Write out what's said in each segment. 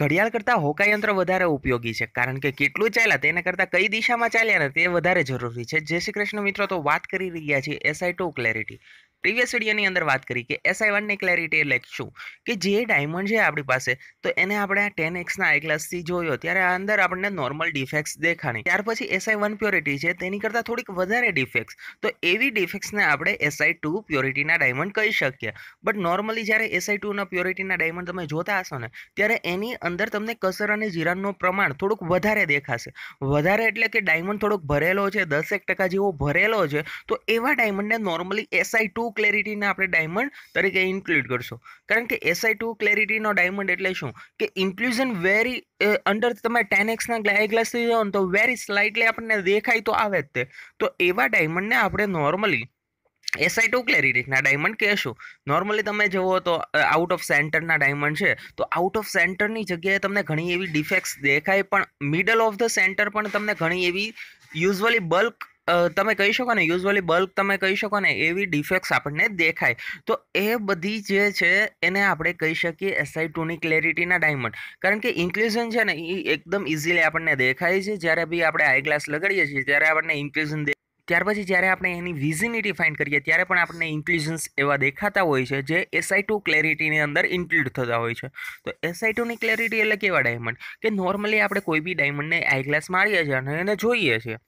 ઘડિયાળ કરતાં હોકાયંત્ર વધારે ઉપયોગી છે કારણ કે કેટલું ચાલ્યા તેના કરતાં કઈ દિશામાં ચાલ્યા ને તે વધારે જરૂરી છે જય શ્રી કૃષ્ણ મિત્રો તો વાત કરી રહ્યા છીએ એસઆઈ ટુ ક્લેરિટી પ્રીવિયસ વિડીયોની અંદર વાત કરી કે આઈ વનની ક્લેરિટી એટલે શું કે જે ડાયમંડ છે આપણી પાસે તો એને આપણે આ ટેન એક્સના આઈ ક્લાસથી જોયો ત્યારે આ અંદર આપણને નોર્મલ ડિફેક્ટ્સ દેખાણી ત્યાર પછી એસઆઈ વન પ્યોરિટી છે તેની કરતાં થોડીક વધારે ડિફેક્ટ્સ તો એવી ડિફેક્ટ્સને આપણે એસઆઈ ટુ પ્યોરિટીના ડાયમંડ કહી શકીએ બટ નોર્મલી જ્યારે એસઆઈ ટુના પ્યોરિટીના ડાયમંડ તમે જોતા હશો ને ત્યારે એની અંદર તમને કસર અને જીરાનનું પ્રમાણ થોડુંક વધારે દેખાશે વધારે એટલે કે ડાયમંડ થોડોક ભરેલો છે દસેક ટકા જેવો ભરેલો છે તો એવા ડાયમંડને નોર્મલી એસઆઈ ટુ ક્લેરિટીને આપણે ડાયમંડ તરીકે ઇન્ક્લુડ કરશું કારણ કે એસઆઈ ટુ ક્લેરિટીનો ડાયમંડ એટલે શું કે ઇન્ક્લુઝન વેરી અંડર તમે ટેન એક્સના ગ્લાય ગ્લાસથી જાઓ તો વેરી સ્લાઇટલી આપણને દેખાય તો આવે જ તે તો એવા ડાયમંડને આપણે નોર્મલી એસઆઈ ટુ ક્લેરિટીના ડાયમંડ કહેશું નોર્મલી તમે જુઓ તો આઉટ ઓફ સેન્ટરના ડાયમંડ છે તો આઉટ ઓફ સેન્ટરની જગ્યાએ તમને ઘણી એવી ડિફેક્ટ્સ દેખાય પણ મિડલ ઓફ ધ સેન્ટર પણ તમને ઘણી એવી યુઝવલી બલ્ક તમે કહી શકો ને યુઝવલી બલ્ક તમે કહી શકો ને એવી ડિફેક્ટ્સ આપણને દેખાય તો એ બધી જે છે એને આપણે કહી શકીએ એસઆઈ ટુની ક્લેરિટીના ડાયમંડ કારણ કે ઇન્ક્લુઝન છે ને એ એકદમ ઇઝીલી આપણને દેખાય છે જ્યારે બી આપણે આઈ ગ્લાસ લગાડીએ છીએ ત્યારે આપણને ઇન્ક્લુઝન ત્યાર પછી જ્યારે આપણે એની વિઝિનિટી ફાઇન્ડ કરીએ ત્યારે પણ આપણને ઇન્ક્લુઝન્સ એવા દેખાતા હોય છે જે એસઆઈ ટુ ક્લેરિટીની અંદર ઇન્ક્લુડ થતા હોય છે તો એસઆઈ ટુની ક્લેરિટી એટલે કેવા ડાયમંડ કે નોર્મલી આપણે કોઈ બી ડાયમંડને આઈ ગ્લાસ મારીએ છીએ અને એને જોઈએ છીએ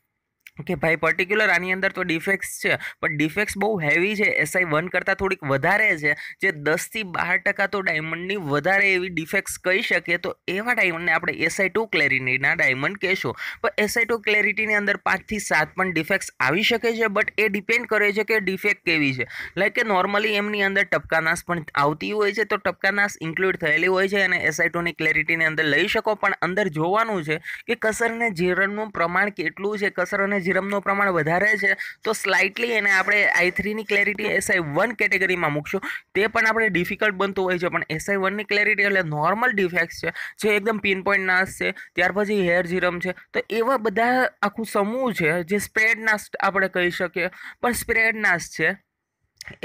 કે ભાઈ પર્ટિક્યુલર આની અંદર તો ડિફેક્ટ્સ છે પણ ડિફેક્ટ્સ બહુ હેવી છે એસઆઈ વન કરતાં થોડીક વધારે છે જે દસથી બાર ટકા તો ડાયમંડની વધારે એવી ડિફેક્ટ્સ કહી શકીએ તો એવા ડાયમંડને આપણે એસઆઈ ટુ ક્લેરિટીના ડાયમંડ કહેશું પણ એસઆઈ ટુ ક્લેરિટીની અંદર પાંચથી સાત પણ ડિફેક્ટ્સ આવી શકે છે બટ એ ડિપેન્ડ કરે છે કે ડિફેક્ટ કેવી છે લાઈક કે નોર્મલી એમની અંદર ટપકાનાશ પણ આવતી હોય છે તો ટપકાનાશ ઇન્ક્લુડ થયેલી હોય છે અને એસઆઈ ટુની ક્લેરિટીની અંદર લઈ શકો પણ અંદર જોવાનું છે કે કસર અને જીરણનું પ્રમાણ કેટલું છે કસર અને જીરમનું પ્રમાણ વધારે છે તો સ્લાઇટલી એને આપણે આઈ થ્રીની ક્લેરિટી એસઆઈ વન કેટેગરીમાં મૂકશું તે પણ આપણે ડિફિકલ્ટ બનતું હોય છે પણ એસઆઈ વનની ક્લેરિટી એટલે નોર્મલ ડિફેક્ટ છે જે એકદમ પિન પોઈન્ટ નાશ છે ત્યાર પછી હેર જીરમ છે તો એવા બધા આખું સમૂહ છે જે સ્પ્રેડ નાશ આપણે કહી શકીએ પણ સ્પ્રેડ નાશ છે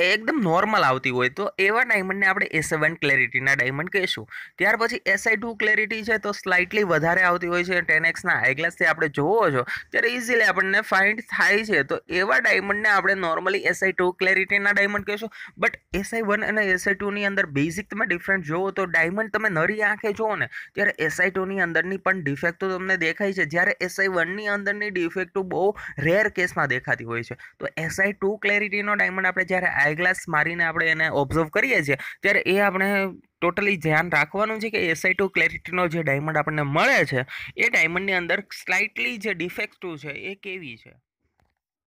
એ એકદમ નોર્મલ આવતી હોય તો એવા ડાયમંડને આપણે એ સેવન ક્લેરિટીના ડાયમંડ કહીશું ત્યાર પછી એસઆઈ ટુ ક્લેરિટી છે તો સ્લાઇટલી વધારે આવતી હોય છે ટેન એક્સના હાઈ આપણે જોવો છો ત્યારે ઇઝીલી આપણને ફાઇન્ડ થાય છે તો એવા ડાયમંડને આપણે નોર્મલી એસઆઈ ટુ ક્લેરિટીના ડાયમંડ કહીશું બટ એસઆઈ વન અને એસઆઈ ટુની અંદર બેઝિક તમે ડિફરન્સ જોવો તો ડાયમંડ તમે નરી આંખે જોવો ને ત્યારે એસઆઈ ટુની અંદરની પણ ડિફેક્ટો તમને દેખાય છે જ્યારે એસઆઈ વનની અંદરની ડિફેક્ટો બહુ રેર કેસમાં દેખાતી હોય છે તો એસઆઈ ટુ ક્લેરિટીનો ડાયમંડ આપણે જ્યારે આઈ ગ્લાસ મારીને આપણે એને ઓબ્ઝર્વ કરીએ છીએ ત્યારે એ આપણે ટોટલી ધ્યાન રાખવાનું છે કે એસઆઈ ટુ ક્લેરિટીનો જે ડાયમંડ આપણને મળે છે એ ડાયમંડની અંદર સ્લાઇટલી જે ડિફેક્ટિવ છે એ કેવી છે